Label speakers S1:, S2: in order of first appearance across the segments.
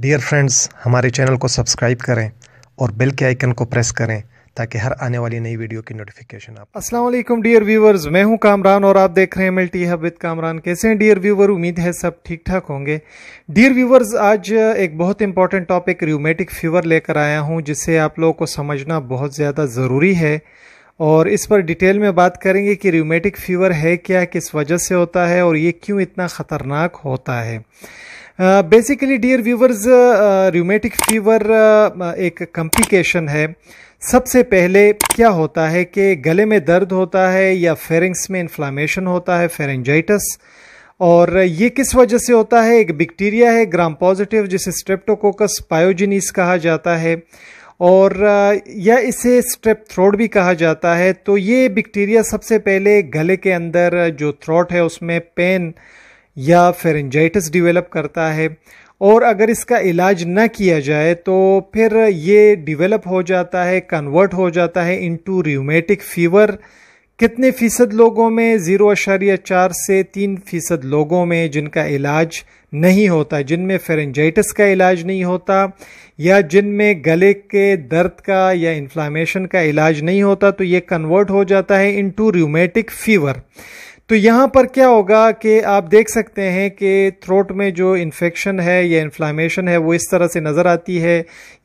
S1: dear friends हमारे channel को subscribe करें और बेल के आइकन को प्रेस करें ताकि हर आने वाली नई वीडियो की नोटिफिकेशन आप अस्सलाम वालेकुम डियर व्यूवर्स मैं हूं कामरान और आप देख रहे हैं मल्टी हब विद कामरान कैसे हैं डियर व्यूवर उम्मीद है सब ठीक ठाक होंगे डियर व्यूवर्स आज एक बहुत इंपॉर्टेंट टॉपिक र्यूमेटिक फीवर लेकर आया हूँ जिसे आप लोगों को समझना बहुत ज़्यादा ज़रूरी है और इस पर डिटेल में बात करेंगे कि र्यूमेटिक फीवर है क्या किस वजह से होता है और ये क्यों इतना ख़तरनाक होता है basically dear viewers rheumatic fever एक कॉम्प्लिकेशन है सबसे पहले क्या होता है कि गले में दर्द होता है या फेरिंग्स में इन्फ्लामेशन होता है फेरेंजाइटस और ये किस वजह से होता है एक बैक्टीरिया है ग्राम पॉजिटिव जिसे स्ट्रेप्टोकोकस पायोजिनिस कहा जाता है और uh, या इसे स्ट्रेप थ्रोट भी कहा जाता है तो ये बैक्टीरिया सबसे पहले गले के अंदर जो थ्रोट है उसमें पेन या फेरेंजाइटिस डेवलप करता है और अगर इसका इलाज ना किया जाए तो फिर ये डेवलप हो जाता है कन्वर्ट हो जाता है इनटू र्यूमेटिक फीवर कितने फ़ीसद लोगों में ज़ीरो अशारिया चार से तीन फ़ीसद लोगों में जिनका इलाज नहीं होता जिनमें फेरेंजाइटिस का इलाज नहीं होता या जिनमें गले के दर्द का या इन्फ्लामेशन का इलाज नहीं होता तो ये कन्वर्ट हो जाता है इनटू र्यूमेटिक फीवर तो यहाँ पर क्या होगा कि आप देख सकते हैं कि थ्रोट में जो इन्फेक्शन है या इन्फ्लामेशन है वो इस तरह से नज़र आती है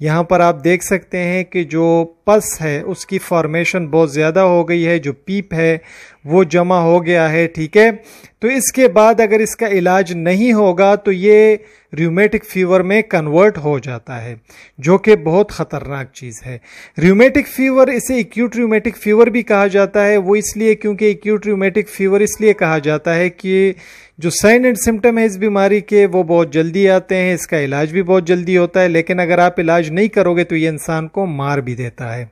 S1: यहाँ पर आप देख सकते हैं कि जो पस है उसकी फॉर्मेशन बहुत ज़्यादा हो गई है जो पीप है वो जमा हो गया है ठीक है तो इसके बाद अगर इसका इलाज नहीं होगा तो ये र्यूमेटिक फीवर में कन्वर्ट हो जाता है जो कि बहुत ख़तरनाक चीज़ है र्यूमेटिक फीवर इसे एक्यूट र्यूमेटिक फीवर भी कहा जाता है वो इसलिए क्योंकि एक्यूट र्यूमेटिक फीवर इसलिए कहा जाता है कि जो साइन एंड सिम्टम है इस बीमारी के वो बहुत जल्दी आते हैं इसका इलाज भी बहुत जल्दी होता है लेकिन अगर आप इलाज नहीं करोगे तो ये इंसान को मार भी देता है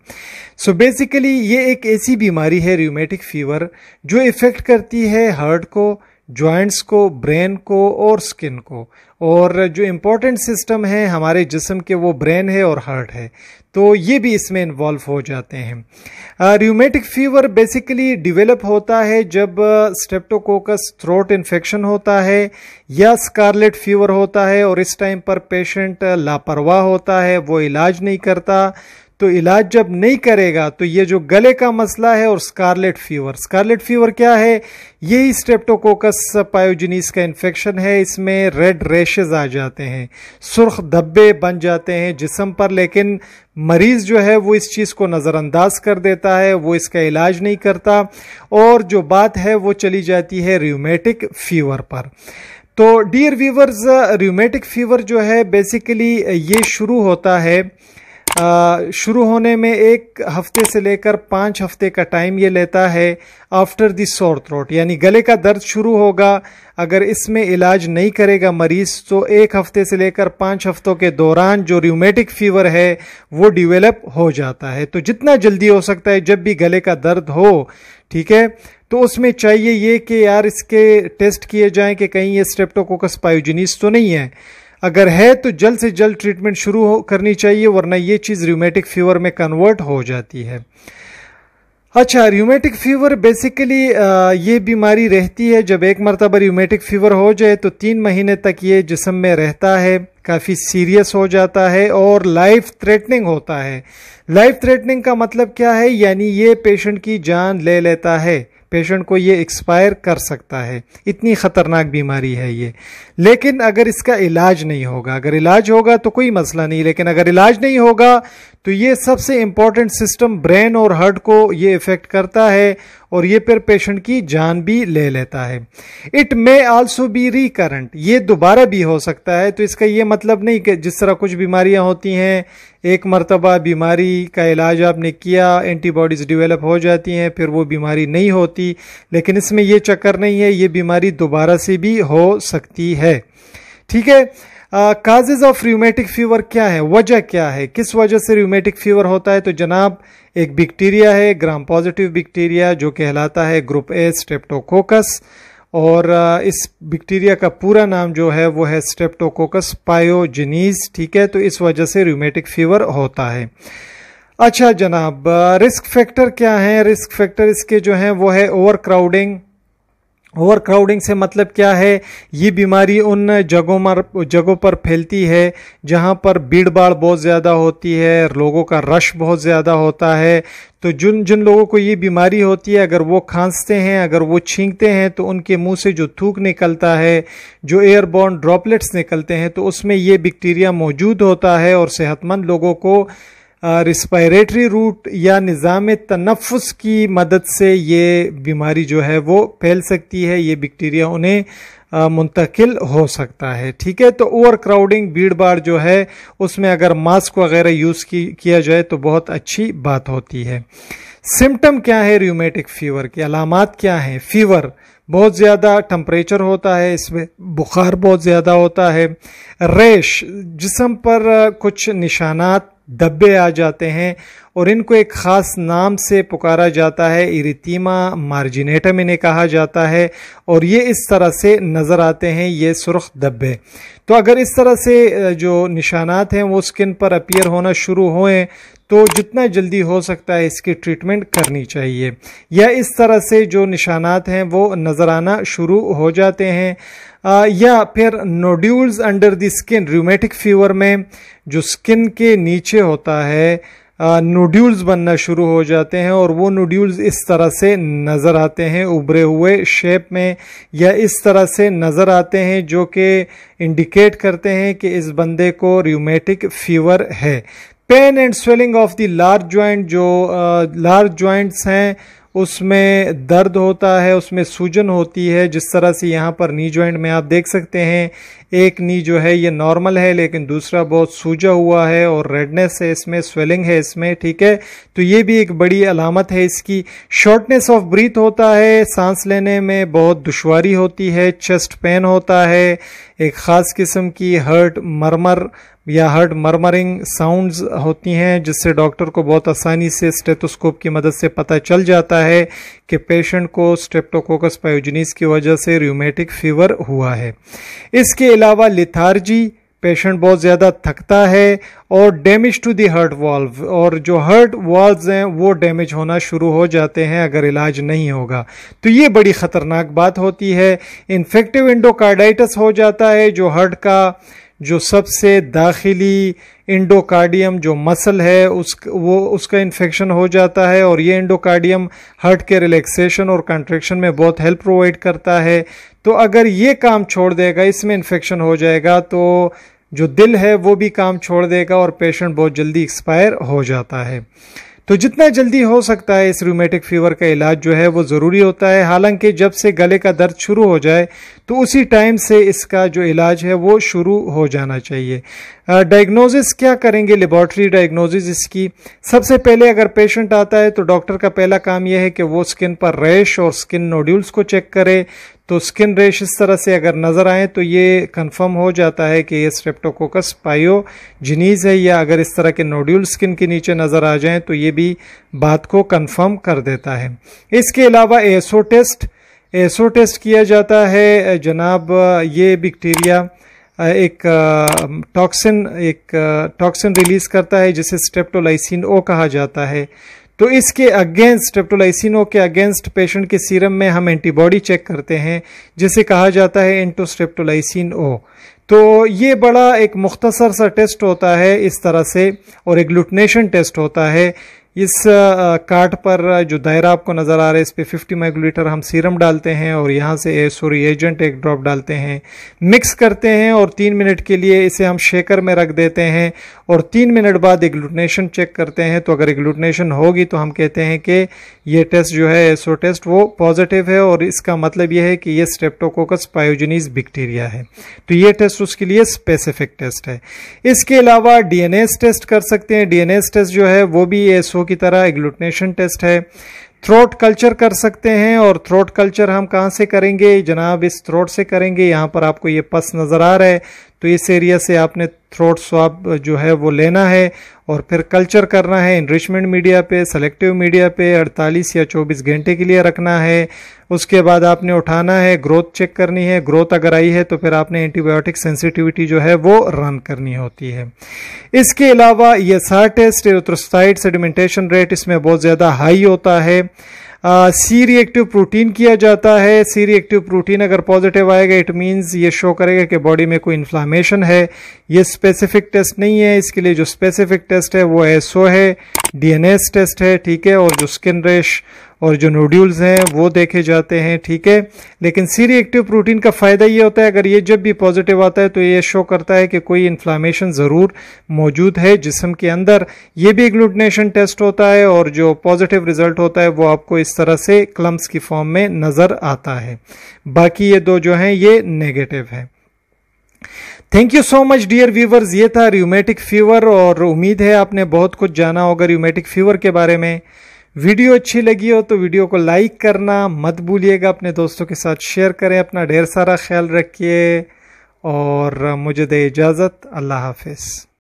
S1: सो so बेसिकली ये एक ऐसी बीमारी है र्यूमेटिक फीवर जो इफ़ेक्ट करती है हार्ट को जॉइंट्स को ब्रेन को और स्किन को और जो इम्पोर्टेंट सिस्टम है हमारे जिसम के वो ब्रेन है और हार्ट है तो ये भी इसमें इन्वॉल्व हो जाते हैं र्यूमेटिक फीवर बेसिकली डिवेलप होता है जब स्टेप्टोकोकस थ्रोट इन्फेक्शन होता है या स्कारलेट फीवर होता है और इस टाइम पर पेशेंट uh, लापरवाह होता है वो इलाज नहीं करता तो इलाज जब नहीं करेगा तो ये जो गले का मसला है और स्कारलेट फीवर स्कारलेट फीवर क्या है ये स्ट्रेप्टोकोकस पायोजिनीस का इन्फेक्शन है इसमें रेड रेशेज आ जाते हैं सुर्ख धब्बे बन जाते हैं जिसम पर लेकिन मरीज़ जो है वो इस चीज़ को नज़रअंदाज कर देता है वो इसका इलाज नहीं करता और जो बात है वो चली जाती है र्यूमेटिक फीवर पर तो डियर व्यूवर्स र्यूमेटिक फीवर जो है बेसिकली ये शुरू होता है शुरू होने में एक हफ्ते से लेकर पाँच हफ्ते का टाइम ये लेता है आफ्टर दी सोर थ्रोट यानी गले का दर्द शुरू होगा अगर इसमें इलाज नहीं करेगा मरीज़ तो एक हफ्ते से लेकर पाँच हफ्तों के दौरान जो र्यूमेटिक फीवर है वो डिवेलप हो जाता है तो जितना जल्दी हो सकता है जब भी गले का दर्द हो ठीक है तो उसमें चाहिए ये कि यार इसके टेस्ट किए जाएँ कि कहीं ये स्ट्रेप्टोकोकस पायोजिनिस तो नहीं है अगर है तो जल्द से जल्द ट्रीटमेंट शुरू करनी चाहिए वरना ये चीज़ र्यूमेटिक फीवर में कन्वर्ट हो जाती है अच्छा र्यूमेटिक फीवर बेसिकली ये बीमारी रहती है जब एक मरतबा र्यूमेटिक फीवर हो जाए तो तीन महीने तक ये जिसम में रहता है काफ़ी सीरियस हो जाता है और लाइफ थ्रेटनिंग होता है लाइफ थ्रेटनिंग का मतलब क्या है यानी ये पेशेंट की जान ले लेता है पेशेंट को ये एक्सपायर कर सकता है इतनी ख़तरनाक बीमारी है ये लेकिन अगर इसका इलाज नहीं होगा अगर इलाज होगा तो कोई मसला नहीं लेकिन अगर इलाज नहीं होगा तो ये सबसे इम्पॉर्टेंट सिस्टम ब्रेन और हार्ट को ये इफ़ेक्ट करता है और ये फिर पेशेंट की जान भी ले लेता है it may also be recurrent ये दोबारा भी हो सकता है तो इसका ये मतलब नहीं कि जिस तरह कुछ बीमारियां होती हैं एक मरतबा बीमारी का इलाज आपने किया एंटीबॉडीज़ डेवलप हो जाती हैं फिर वो बीमारी नहीं होती लेकिन इसमें यह चक्कर नहीं है ये बीमारी दोबारा से भी हो सकती है ठीक है काजेज ऑफ र्यूमेटिक फीवर क्या है वजह क्या है किस वजह से र्यूमेटिक फीवर होता है तो जनाब एक बैक्टीरिया है ग्राम पॉजिटिव बैक्टीरिया जो कहलाता है ग्रुप ए स्टेप्टोकोकस और इस बैक्टीरिया का पूरा नाम जो है वो है स्टेप्टोकोकस पायोजनीज ठीक है तो इस वजह से र्यूमेटिक फीवर होता है अच्छा जनाब रिस्क फैक्टर क्या है रिस्क फैक्टर इसके जो हैं वो है ओवर क्राउडिंग ओवरक्राउडिंग से मतलब क्या है ये बीमारी उन जगहों पर जगहों पर फैलती है जहाँ पर भीड़ भाड़ बहुत ज़्यादा होती है लोगों का रश बहुत ज़्यादा होता है तो जिन जिन लोगों को ये बीमारी होती है अगर वो खांसते हैं अगर वो छींकते हैं तो उनके मुंह से जो थूक निकलता है जो एयरबॉर्न ड्रॉपलेट्स निकलते हैं तो उसमें ये बैक्टीरिया मौजूद होता है और सेहतमंद लोगों को रिस्पायरेटरी रूट या निज़ाम तनफ़ की मदद से ये बीमारी जो है वो फैल सकती है ये बैक्टीरिया उन्हें मुंतकिल हो सकता है ठीक है तो ओवर क्राउडिंग भीड़ भाड़ जो है उसमें अगर मास्क वगैरह यूज़ की, किया जाए तो बहुत अच्छी बात होती है सिम्टम क्या है र्यूमेटिक फीवर की अलामत क्या हैं फीवर बहुत ज़्यादा टम्परेचर होता है इसमें बुखार बहुत ज़्यादा होता है रेश जिसम पर कुछ निशानात धब्बे आ जाते हैं और इनको एक ख़ास नाम से पुकारा जाता है इरितीमा मार्जिनेटम इन्हें कहा जाता है और ये इस तरह से नज़र आते हैं ये सुर्ख धब्बे तो अगर इस तरह से जो निशानात हैं वो स्किन पर अपीयर होना शुरू होएं तो जितना जल्दी हो सकता है इसकी ट्रीटमेंट करनी चाहिए या इस तरह से जो निशानात हैं वो नज़र आना शुरू हो जाते हैं या फिर nodules under the skin rheumatic fever में जो स्किन के नीचे होता है नोड्यूल्स बनना शुरू हो जाते हैं और वो नोड्यूल्स इस तरह से नज़र आते हैं उभरे हुए शेप में या इस तरह से नज़र आते हैं जो कि इंडिकेट करते हैं कि इस बंदे को र्यूमेटिक फीवर है pain and swelling of the large joint जो लार्ज uh, जॉइंट्स हैं उसमें दर्द होता है उसमें सूजन होती है जिस तरह से यहाँ पर नी जॉइंट में आप देख सकते हैं एक नी जो है ये नॉर्मल है लेकिन दूसरा बहुत सूजा हुआ है और रेडनेस है इसमें स्वेलिंग है इसमें ठीक है तो ये भी एक बड़ी अलामत है इसकी शॉर्टनेस ऑफ ब्रीथ होता है सांस लेने में बहुत दुशारी होती है चेस्ट पेन होता है एक ख़ास किस्म की हर्ट मरमर या हर्ट मरमरिंग साउंड्स होती हैं जिससे डॉक्टर को बहुत आसानी से स्टेथोस्कोप की मदद से पता चल जाता है कि पेशेंट को स्ट्रेप्टोकोकस पायोजनीस की वजह से र्यूमेटिक फीवर हुआ है इसके अलावा लिथार्जी पेशेंट बहुत ज़्यादा थकता है और damage to the heart valve और जो हर्ट वॉल्व हैं वो डैमेज होना शुरू हो जाते हैं अगर इलाज नहीं होगा तो ये बड़ी ख़तरनाक बात होती है इन्फेक्टिव इंडोकार्डाइटिस हो जाता है जो हर्ट का जो सबसे दाखिली इंडोकार्डियम जो मसल है उस वो उसका इन्फेक्शन हो जाता है और ये इंडोकार्डियम हार्ट के रिलैक्सेशन और कंट्रेक्शन में बहुत हेल्प प्रोवाइड करता है तो अगर ये काम छोड़ देगा इसमें इन्फेक्शन हो जाएगा तो जो दिल है वो भी काम छोड़ देगा और पेशेंट बहुत जल्दी एक्सपायर हो जाता है तो जितना जल्दी हो सकता है इस रूमेटिक फीवर का इलाज जो है वो ज़रूरी होता है हालांकि जब से गले का दर्द शुरू हो जाए तो उसी टाइम से इसका जो इलाज है वो शुरू हो जाना चाहिए डायग्नोसिस uh, क्या करेंगे लेबॉरटरी डायग्नोसिस इसकी सबसे पहले अगर पेशेंट आता है तो डॉक्टर का पहला काम यह है कि वो स्किन पर रेश और स्किन नोड्यूल्स को चेक करे तो स्किन रेश इस तरह से अगर नज़र आए तो ये कंफर्म हो जाता है कि ये स्ट्रेप्टोकोकस पायोजिनीज है या अगर इस तरह के नोड्यूल स्किन के नीचे नज़र आ जाए तो ये भी बात को कन्फर्म कर देता है इसके अलावा एसो टेस्ट एसो टेस्ट किया जाता है जनाब ये बैक्टीरिया एक टॉक्सिन एक टॉक्सिन रिलीज करता है जिसे स्टेप्टोलाइसिन ओ कहा जाता है तो इसके अगेंस्ट स्टेप्टोलाइसिन ओ के अगेंस्ट पेशेंट के सीरम में हम एंटीबॉडी चेक करते हैं जिसे कहा जाता है एंटोस्टेप्टोलाइसिन ओ तो ये बड़ा एक मुख्तसर सा टेस्ट होता है इस तरह से और एक ग्लूटनेशन टेस्ट होता है इस काट पर जो दायरा आपको नज़र आ रहा है इस पर फिफ्टी माइक्रोलीटर हम सीरम डालते हैं और यहाँ से सॉरी एजेंट एक ड्रॉप डालते हैं मिक्स करते हैं और तीन मिनट के लिए इसे हम शेकर में रख देते हैं और तीन मिनट बाद एग्लूटनेशन चेक करते हैं तो अगर एग्लूटनेशन होगी तो हम कहते हैं कि ये टेस्ट जो है एसो टेस्ट वो पॉजिटिव है और इसका मतलब यह है कि यह स्टेप्टोकोकस पायोजनीज बैक्टीरिया है तो ये टेस्ट उसके लिए स्पेसिफिक टेस्ट है इसके अलावा डीएनएस टेस्ट कर सकते हैं डीएनएस टेस्ट जो है वो भी एसो की तरह एग्लूटनेशन टेस्ट है थ्रोट कल्चर कर सकते हैं और थ्रोट कल्चर हम कहाँ से करेंगे जनाब इस थ्रोट से करेंगे यहाँ पर आपको ये पस नज़र आ रहा है तो इस एरिया से आपने थ्रोट स्वाब जो है वो लेना है और फिर कल्चर करना है इनरिचमेंट मीडिया पे सेलेक्टिव मीडिया पे 48 या 24 घंटे के लिए रखना है उसके बाद आपने उठाना है ग्रोथ चेक करनी है ग्रोथ अगर आई है तो फिर आपने एंटीबायोटिक सेंसिटिविटी जो है वो रन करनी होती है इसके अलावा ये सार्टेस्ट एरोथ्रोसाइड सेडिमेंटेशन रेट इसमें बहुत ज़्यादा हाई होता है सी रिएक्टिव प्रोटीन किया जाता है सी रिएक्टिव प्रोटीन अगर पॉजिटिव आएगा इट मींस ये शो करेगा कि बॉडी में कोई इन्फ्लामेशन है ये स्पेसिफिक टेस्ट नहीं है इसके लिए जो स्पेसिफिक टेस्ट है वो एसओ है डीएनएस टेस्ट है ठीक है और जो स्किन रेश और जो नोड्यूल्स हैं वो देखे जाते हैं ठीक है लेकिन सी रिएक्टिव प्रोटीन का फ़ायदा ये होता है अगर ये जब भी पॉजिटिव आता है तो ये शो करता है कि कोई इन्फ्लामेशन ज़रूर मौजूद है जिसम के अंदर ये भी ग्लूटनेशन टेस्ट होता है और जो पॉजिटिव रिजल्ट होता है वो आपको इस तरह से क्लम्स की फॉर्म में नज़र आता है बाकी ये दो जो हैं ये नेगेटिव हैं thank you so much dear viewers ये था र्यूमेटिक फीवर और उम्मीद है आपने बहुत कुछ जाना होगा र्यूमेटिक फीवर के बारे में वीडियो अच्छी लगी हो तो वीडियो को लाइक करना मत भूलिएगा अपने दोस्तों के साथ शेयर करें अपना ढेर सारा ख्याल रखिए और मुझे दे इजाज़त अल्लाह हाफिज़